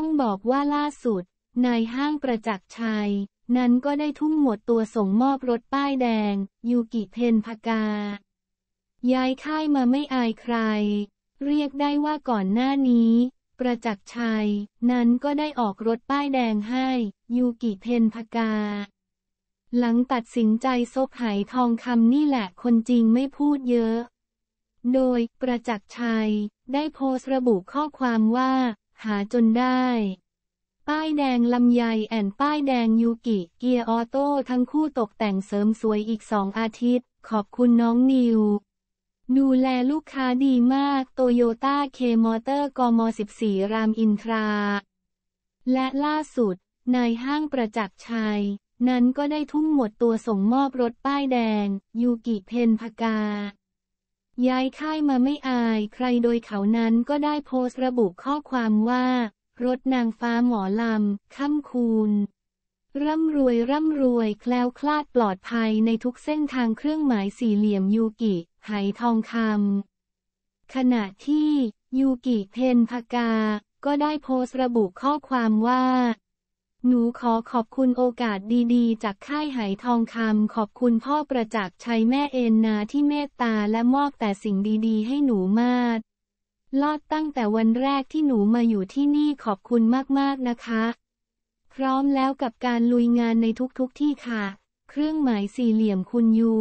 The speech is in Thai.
ต้องบอกว่าล่าสุดนายห้างประจักษ์ชัยนั้นก็ได้ทุ่มหมดตัวส่งมอบรถป้ายแดงยูกิเพนพกา ย้ายค่ายมาไม่อายใคร เรียกได้ว่าก่อนหน้านี้ ประจักษ์ชัยนั้นก็ได้ออกรถป้ายแดงให้ยูกิเพนพกา หลังตัดสินใจซบหายทองคำนี่แหละคนจริงไม่พูดเยอะ โดยประจักษ์ชัย ได้โพสต์ระบุข้อความว่าหาจนได้ ป้ายแดงลำยัยแอนป้ายแดงยูกิเกียร์ออโต้ทั้งคู่ตกแต่งเสริมสวยอีกสองอาทิตย์ ขอบคุณน้องนิว ดูแลลูกค้าดีมาก โตโยต้าเคมอเตอร์กม14 รามอินทรา และล่าสุดนายห้างประจักษ์ชัย นั้นก็ได้ทุ่มหมดตัวส่งมอบรถป้ายแดง ยูกิเพนพกาย้ายค่ายมาไม่อาย ใครโดยเขานั้นก็ได้โพสต์ระบุข้อความว่า รถนางฟ้าหมอลำค่ำคูณ ร่ำรวยร่ำรวยแคล้วคลาดปลอดภัยในทุกเส้นทางเครื่องหมายสี่เหลี่ยมยูกิหายทองคำขณะที่ยูกิเพนพากา ก็ได้โพสต์ระบุข้อความว่าหนูขอขอบคุณโอกาสดีๆ จากค่ายหายทองคำขอบคุณพ่อประจักษ์ชัยแม่เอ็นนาที่เมตตาและมอบแต่สิ่งดี ๆ ให้หนูมาก ลอดตั้งแต่วันแรกที่หนูมาอยู่ที่นี่ขอบคุณมากๆนะคะ พร้อมแล้วกับการลุยงานในทุกๆทที่ค่ะ เครื่องหมายสี่เหลี่ยมคุณยู